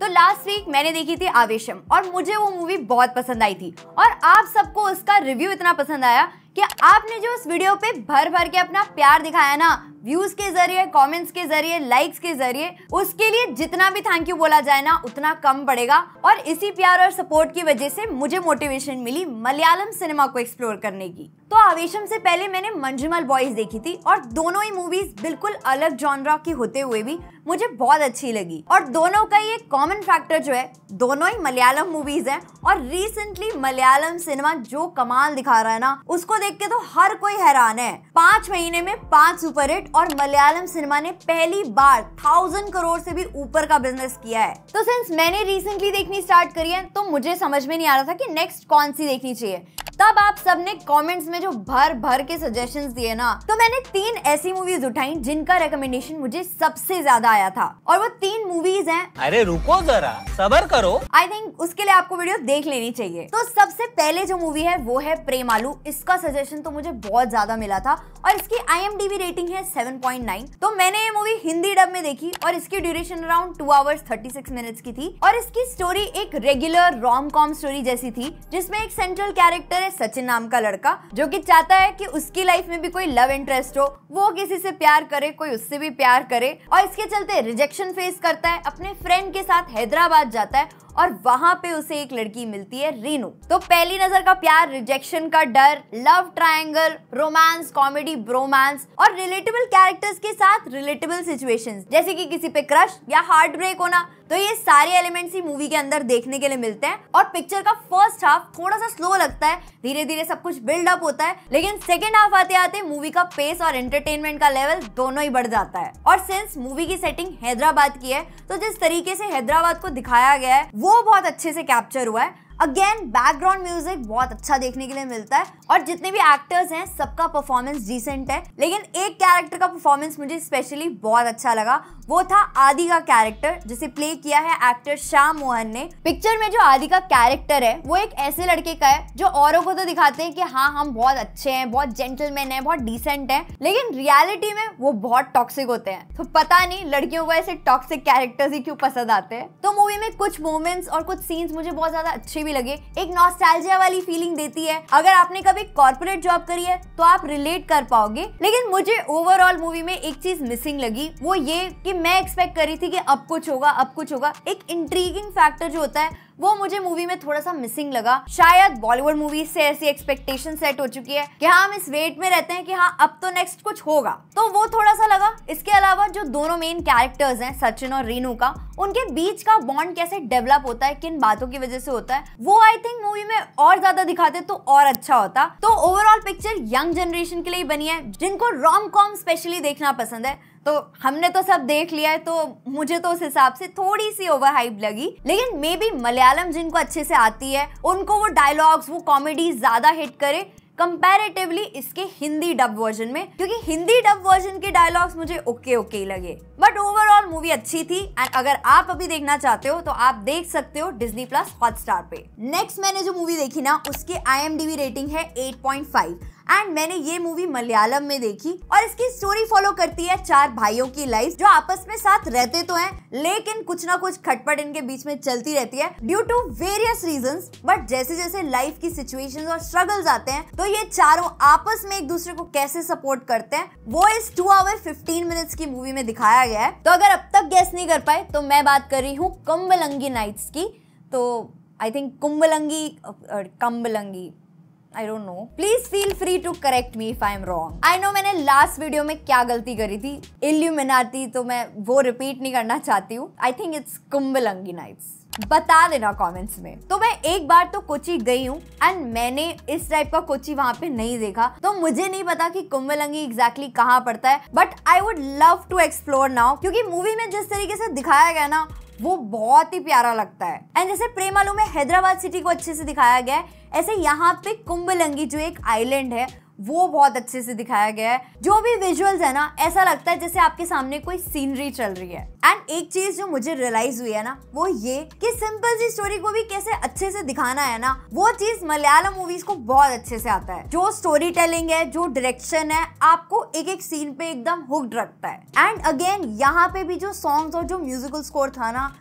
तो last week मैंने देखी थी आवेशम और मुझे वो मूवी बहुत पसंद आई थी और आप सबको उसका रिव्यू इतना पसंद आया कि आपने जो उस वीडियो पे भर भर के अपना प्यार दिखाया ना व्यूज के जरिए कमेंट्स के जरिए लाइक्स के जरिए उसके लिए जितना भी थैंक यू बोला जाए ना उतना कम पड़ेगा और इसी प्यार और सपोर्ट की वजह से मुझे मोटिवेशन मिली मलयालम सिनेमा को एक्सप्लोर करने की तो आवेशम से पहले मैंने मंजुमल बॉयज देखी थी और दोनों ही मूवीज बिल्कुल अलग जॉनरा की होते हुए भी मुझे बहुत अच्छी लगी और दोनों का ये कॉमन फैक्टर जो है दोनों ही मलयालम मूवीज हैं और रिसेंटली मलयालम सिनेमा जो कमाल दिखा रहा है ना उसको देख के तो हर कोई हैरान है पांच महीने में पांच सुपरहिट और मलयालम सिनेमा ने पहली बार थाउजेंड करोड़ से भी ऊपर का बिजनेस किया है तो सिंस मैंने रिसेंटली देखनी स्टार्ट करी है तो मुझे समझ में नहीं आ रहा था कि नेक्स्ट कौन सी देखनी चाहिए तब आप सबने कमेंट्स में जो भर भर के सजेशंस दिए ना तो मैंने तीन ऐसी मूवीज उठाई जिनका रिकमेंडेशन मुझे सबसे ज्यादा आया था और वो तीन मूवीज हैं अरे रुको जरा सबर करो आई थिंक उसके लिए आपको वीडियो देख लेनी चाहिए तो सबसे पहले जो मूवी है वो है प्रेमालू इसका सजेशन तो मुझे बहुत ज्यादा मिला था और इसकी आई रेटिंग है सेवन तो मैंने ये मूवी हिंदी डब में देखी और इसकी duration around two hours thirty six minutes की थी और इसकी स्टोरी एक रेगुलर रॉम कॉम स्टोरी जैसी थी जिसमें एक सेंट्रल कैरेक्टर है सचिन नाम का लड़का जो कि चाहता है कि उसकी लाइफ में भी कोई लव इंटरेस्ट हो वो किसी से प्यार करे कोई उससे भी प्यार करे और इसके चलते रिजेक्शन फेस करता है अपने फ्रेंड के साथ हैदराबाद जाता है और वहां पे उसे एक लड़की मिलती है रीनू तो पहली नजर का प्यार रिजेक्शन का डर love triangle romance comedy bromance और रिलेटेबल कैरेक्टर्स के साथ रिलेटेबल सिचुएशंस जैसे कि किसी पे क्रश या हार्ट ब्रेक होना तो ये सारे एलिमेंट्स ही मूवी के अंदर देखने के लिए मिलते हैं और पिक्चर का फर्स्ट हाफ थोड़ा सा स्लो लगता है धीरे धीरे सब कुछ बिल्डअप होता है लेकिन सेकेंड हाफ आते आते मूवी का पेस और एंटरटेनमेंट का लेवल दोनों ही बढ़ जाता है और सिंस मूवी की सेटिंग हैदराबाद की है तो जिस तरीके से हैदराबाद को दिखाया गया है वो बहुत अच्छे से कैप्चर हुआ है अगेन बैकग्राउंड म्यूजिक बहुत अच्छा देखने के लिए मिलता है और जितने भी एक्टर्स हैं सबका परफॉर्मेंस डिसेंट है लेकिन एक कैरेक्टर का परफॉर्मेंस मुझे स्पेशली बहुत अच्छा लगा वो था आदि का कैरेक्टर जिसे प्ले किया है एक्टर श्याम मोहन ने पिक्चर में जो आदि का कैरेक्टर है वो एक ऐसे लड़के का है जो औरों को तो दिखाते हैं कि हाँ हम बहुत अच्छे हैं बहुत जेंटलमैन है बहुत डिसेंट है लेकिन रियलिटी में वो बहुत टॉक्सिक होते हैं तो पता नहीं लड़कियों को ऐसे टॉक्सिक कैरेक्टर्स ही क्यों पसंद आते हैं तो मूवी में कुछ मोमेंट्स और कुछ सीन्स मुझे बहुत ज्यादा अच्छे भी लगे एक नॉस्टैल्जिया वाली फीलिंग देती है अगर आपने कभी कॉर्पोरेट जॉब करी है तो आप रिलेट कर पाओगे लेकिन मुझे ओवरऑल मूवी में एक चीज मिसिंग लगी वो ये कि मैं एक्सपेक्ट करी थी कि अब कुछ होगा अब कुछ होगा एक इंट्रीगिंग फैक्टर जो होता है वो मुझे मूवी में थोड़ा सा मिसिंग लगा शायद बॉलीवुड मूवी से ऐसी एक्सपेक्टेशन सेट हो चुकी है कि हाँ, हम इस वेट में रहते हैं कि हाँ अब तो नेक्स्ट कुछ होगा तो वो थोड़ा सा लगा इसके अलावा जो दोनों मेन कैरेक्टर्स हैं सचिन और रीनू का उनके बीच का बॉन्ड कैसे डेवलप होता है किन बातों की वजह से होता है वो आई थिंक मूवी में और ज्यादा दिखाते तो और अच्छा होता तो ओवरऑल पिक्चर यंग जनरेशन के लिए बनी है जिनको रॉम कॉम स्पेशली देखना पसंद है तो हमने तो सब देख लिया है तो मुझे तो उस हिसाब से थोड़ी सी ओवर हाइप लगी लेकिन मे बी मलयालम जिनको अच्छे से आती है उनको वो डायलॉग्स वो कॉमेडी ज़्यादा हिट करे कंपेरेटिवली इसके हिंदी डब वर्जन में क्योंकि हिंदी डब वर्जन के डायलॉग्स मुझे ओके ओके लगे बट ओवरऑल मूवी अच्छी थी एंड अगर आप अभी देखना चाहते हो तो आप देख सकते हो डिजनी प्लस हॉटस्टार पे नेक्स्ट मैंने जो मूवी देखी ना उसकी आई रेटिंग है 8.5 एंड मैंने ये मूवी मलयालम में देखी और इसकी स्टोरी फॉलो करती है चार भाइयों की लाइफ जो आपस में साथ रहते तो हैं लेकिन कुछ ना कुछ खटपट इनके बीच में चलती रहती है due to various reason but जैसे जैसे लाइफ की सिचुएशन और स्ट्रगल आते हैं तो ये चारों आपस में एक दूसरे को कैसे सपोर्ट करते हैं वो इस टू आवर फिफ्टीन मिनट्स की मूवी में दिखाया गया है तो अगर अब तक गैस नहीं कर पाए तो मैं बात कर रही हूँ कम्बलंगी नाइट्स की तो I think Kumbalangi Kumbalangi I don't know please feel free to correct me if I am wrong I know मैंने लास्ट वीडियो में क्या गलती करी थी इल्यूमिनाती तो मैं वो रिपीट नहीं करना चाहती हूँ I think it's Kumbalangi Nights बता देना कमेंट्स में तो मैं एक बार तो कोची गई हूँ एंड मैंने इस टाइप का कोची वहाँ पे नहीं देखा तो मुझे नहीं पता कि कुंभलंगी एग्जैक्टली कहाँ पड़ता है but I would love to explore now क्योंकि मूवी में जिस तरीके से दिखाया गया ना वो बहुत ही प्यारा लगता है एंड जैसे प्रेमालू में हैदराबाद सिटी को अच्छे से दिखाया गया है ऐसे यहाँ पे कुंभलंगी जो एक आइलैंड है वो बहुत अच्छे से दिखाया गया है जो भी विजुअल्स है ना ऐसा लगता है जैसे आपके सामने कोई सीनरी चल रही है एंड एक चीज जो मुझे रियलाइज हुई है ना वो ये कि सिंपल सी स्टोरी को भी कैसे अच्छे से दिखाना है ना वो चीज मलयालम मूवीज को बहुत अच्छे से आता है जो स्टोरी टेलिंग है जो डायरेक्शन है आपको एक एक सीन पे एकदम हुक्ड रखता है एंड अगेन यहाँ पे भी जो सॉन्ग्स और जो म्यूजिकल स्कोर था ना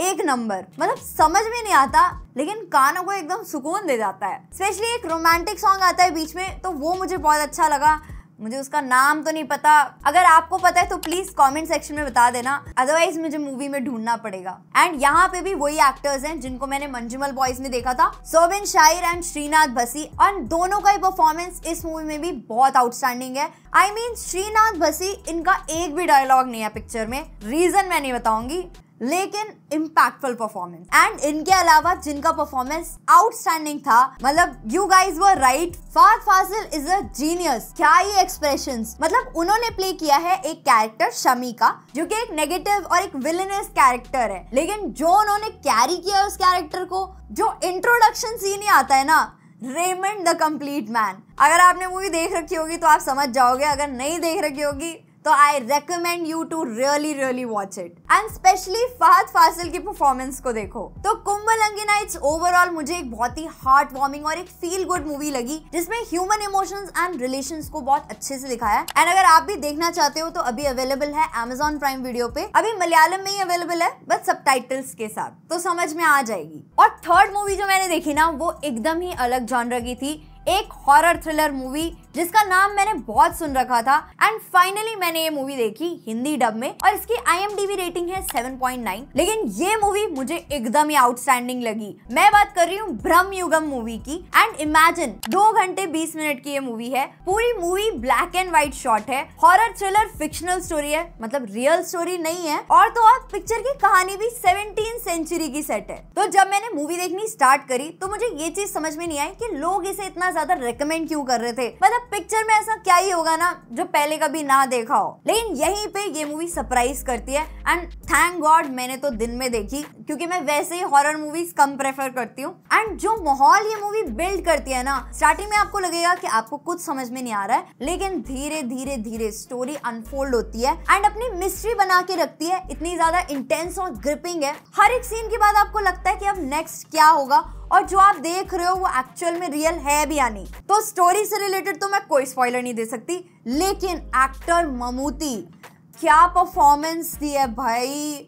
एक नंबर मतलब समझ में नहीं आता लेकिन कानों को एकदम सुकून दे जाता है स्पेशली एक रोमांटिक सॉन्ग आता है बीच में तो वो मुझे बहुत अच्छा लगा मुझे उसका नाम तो नहीं पता अगर आपको पता है तो प्लीज कमेंट सेक्शन में बता देना अदरवाइज मुझे मूवी में ढूंढना पड़ेगा एंड यहाँ पे भी वही एक्टर्स हैं जिनको मैंने मंजुमल बॉयज में देखा था सोबिन शायर एंड श्रीनाथ बसी और दोनों का ही परफॉर्मेंस इस मूवी में भी बहुत आउटस्टैंडिंग है I I mean mean, Sreenath Bhasi इनका एक भी डायलॉग नहीं है पिक्चर में रीजन मैं नहीं बताऊंगी लेकिन इम्पैक्टफुल परफॉर्मेंस एंड इनके अलावा जिनका परफॉर्मेंस आउटस्टैंडिंग था मतलब you guys were right Fahadh Faasil is a genius क्या ये एक्सप्रेशन मतलब उन्होंने प्ले किया है एक कैरेक्टर शमी का जो कि एक नेगेटिव और एक विलनेस कैरेक्टर है लेकिन जो उन्होंने कैरी किया उस कैरेक्टर को जो इंट्रोडक्शन सीन ही आता है ना रेमंड द कंप्लीट मैन अगर आपने मूवी देख रखी होगी तो आप समझ जाओगे अगर नहीं देख रखी होगी तो I recommend you to really really watch it and specially Fahadh Faasil की परफॉर्मेंस को देखो तो कुंभल अंगिना इट्स ओवरऑल मुझे एक बहुत ही हार्ट वार्मिंग और एक फील गुड मूवी लगी जिसमें ह्यूमन इमोशन एंड रिलेशन को बहुत अच्छे से दिखाया एंड अगर आप भी देखना चाहते हो तो अभी अवेलेबल है एमेजोन प्राइम वीडियो पे अभी मलयालम में ही अवेलेबल है बट सब के साथ तो समझ में आ जाएगी और थर्ड मूवी जो मैंने देखी ना वो एकदम ही अलग जॉनर की थी एक हॉरर थ्रिलर मूवी जिसका नाम मैंने बहुत सुन रखा था एंड फाइनली मैंने ये मूवी देखी हिंदी डब में और इसकी आई रेटिंग है 7.9 लेकिन ये मूवी मुझे एकदम ही आउटस्टैंडिंग लगी मैं बात कर रही हूँ ब्रह्म युगम मूवी की एंड इमेजिन दो घंटे बीस मिनट की ये मूवी है पूरी movie black and white shot है हॉरर थ्रिलर फिक्शनल स्टोरी है मतलब रियल स्टोरी नहीं है और तो आप पिक्चर की कहानी भी सेवनटीन सेंचुरी की सेट है तो जब मैंने मूवी देखनी स्टार्ट करी तो मुझे ये चीज समझ में नहीं आई की लोग इसे इतना ज्यादा रिकमेंड क्यों कर रहे थे मतलब पिक्चर में ऐसा क्या ही होगा ना जो पहले कभी ना देखा हो लेकिन यहीं पे ये मूवी सरप्राइज करती है एंड थैंक गॉड मैंने तो दिन में देखी क्योंकि मैं वैसे ही हॉरर मूवीज कम प्रेफर करती हूँ एंड जो माहौल ये मूवी बिल्ड करती है ना स्टार्टिंग में आपको लगेगा कि आपको कुछ समझ में नहीं आ रहा है लेकिन धीरे धीरे धीरे स्टोरी अनफोल्ड होती है एंड अपनी मिस्ट्री बना के रखती है इतनी ज्यादा इंटेंस और ग्रिपिंग है हर एक सीन के बाद आपको लगता है कि अब नेक्स्ट क्या होगा और जो आप देख रहे हो वो एक्चुअल में रियल है भी या नहीं तो स्टोरी से रिलेटेड तो मैं कोई स्पॉइलर नहीं दे सकती लेकिन एक्टर ममूती क्या परफॉर्मेंस दी है भाई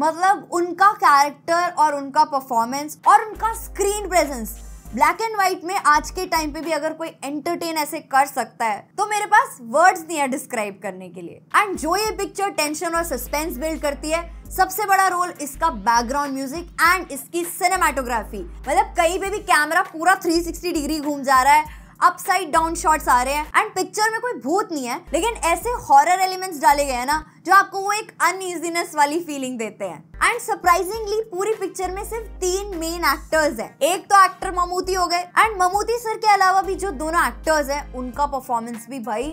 मतलब उनका कैरेक्टर और उनका परफॉर्मेंस और उनका screen presence black and white में आज के टाइम पे भी अगर कोई एंटरटेन ऐसे कर सकता है तो मेरे पास वर्ड्स नहीं है डिस्क्राइब करने के लिए एंड जो ये पिक्चर टेंशन और सस्पेंस बिल्ड करती है सबसे बड़ा रोल इसका बैकग्राउंड म्यूजिक एंड इसकी सिनेमाटोग्राफी मतलब कहीं पे भी कैमरा पूरा 360 डिग्री घूम जा रहा है अपसाइड डाउन शॉट्स आ रहे हैं एंड पिक्चर में कोई भूत नहीं है लेकिन ऐसे हॉरर एलिमेंट्स डाले गए हैं ना जो आपको वो एक अनइजीनेस वाली फीलिंग देते हैं एंड सरप्राइजिंगली पूरी पिक्चर में सिर्फ तीन मेन एक्टर्स हैं एक तो एक्टर ममूती हो गए एंड ममूती सर के अलावा भी जो दोनों एक्टर्स हैं उनका परफॉर्मेंस भी भाई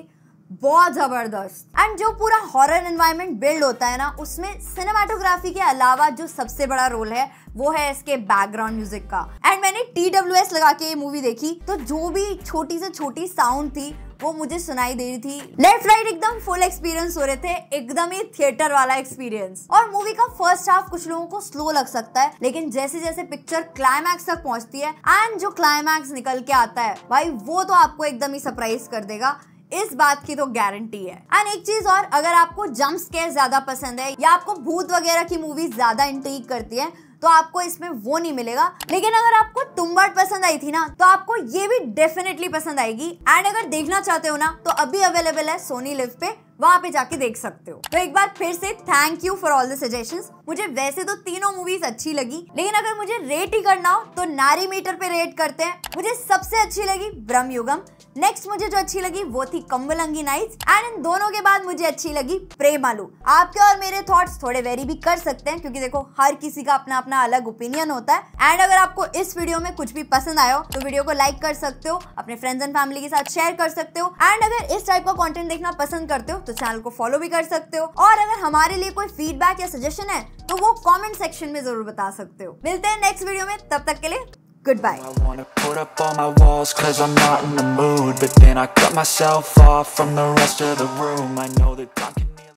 बहुत ज़बरदस्त एंड जो पूरा हॉरर एनवायरनमेंट बिल्ड होता है ना उसमें सिनेमाटोग्राफी के अलावा जो सबसे बड़ा रोल है वो है इसके बैकग्राउंड म्यूजिक का एंड मैंने टी डब्ल्यू एस लगा के ये मूवी देखी तो जो भी छोटी से छोटी साउंड थी वो मुझे सुनाई दे रही थी लेफ्ट राइट एकदम फुल एक्सपीरियंस हो रहे थे एकदम ही थिएटर वाला एक्सपीरियंस और मूवी का फर्स्ट हाफ कुछ लोगों को स्लो लग सकता है लेकिन जैसे जैसे पिक्चर क्लाइमैक्स तक पहुंचती है एंड जो क्लाइमैक्स निकल के आता है भाई वो तो आपको एकदम ही सरप्राइज कर देगा इस बात की तो गारंटी है एंड एक चीज और अगर आपको जम्प स्केयर ज्यादा पसंद है या आपको भूत वगैरह की मूवीज ज्यादा इंटीक करती है तो आपको इसमें वो नहीं मिलेगा लेकिन अगर आपको टुम्बर्ड पसंद आई थी ना तो आपको ये भी डेफिनेटली पसंद आएगी एंड अगर देखना चाहते हो ना तो अभी अवेलेबल है सोनी लिव पे वहां पे जाके देख सकते हो तो एक बार फिर से thank you for all the suggestion मुझे वैसे तो तीनों मूवीज अच्छी लगी लेकिन अगर मुझे रेट ही करना हो तो नारी मीटर पे रेट करते हैं मुझे सबसे अच्छी लगी ब्रह्म युगम नेक्स्ट मुझे जो अच्छी लगी वो थी अंगी नाइट एंड इन दोनों के बाद मुझे अच्छी लगी प्रेमालू आपके और मेरे थॉट्स थोड़े वेरी भी कर सकते हैं क्योंकि देखो हर किसी का अपना अपना अलग ओपिनियन होता है एंड अगर आपको इस वीडियो में कुछ भी पसंद आयो तो वीडियो को लाइक कर सकते हो अपने फ्रेंड्स एंड फैमिली के साथ शेयर कर सकते हो एंड अगर इस टाइप का कॉन्टेंट देखना पसंद करते हो तो चैनल को फॉलो भी कर सकते हो और अगर हमारे लिए कोई फीडबैक या सजेशन है तो वो कॉमेंट सेक्शन में जरूर बता सकते हो मिलते हैं नेक्स्ट वीडियो में तब तक के लिए Goodbye. I wanna put up all my walls cause I'm not in the mood But then I cut myself off from the rest of the room I know that I can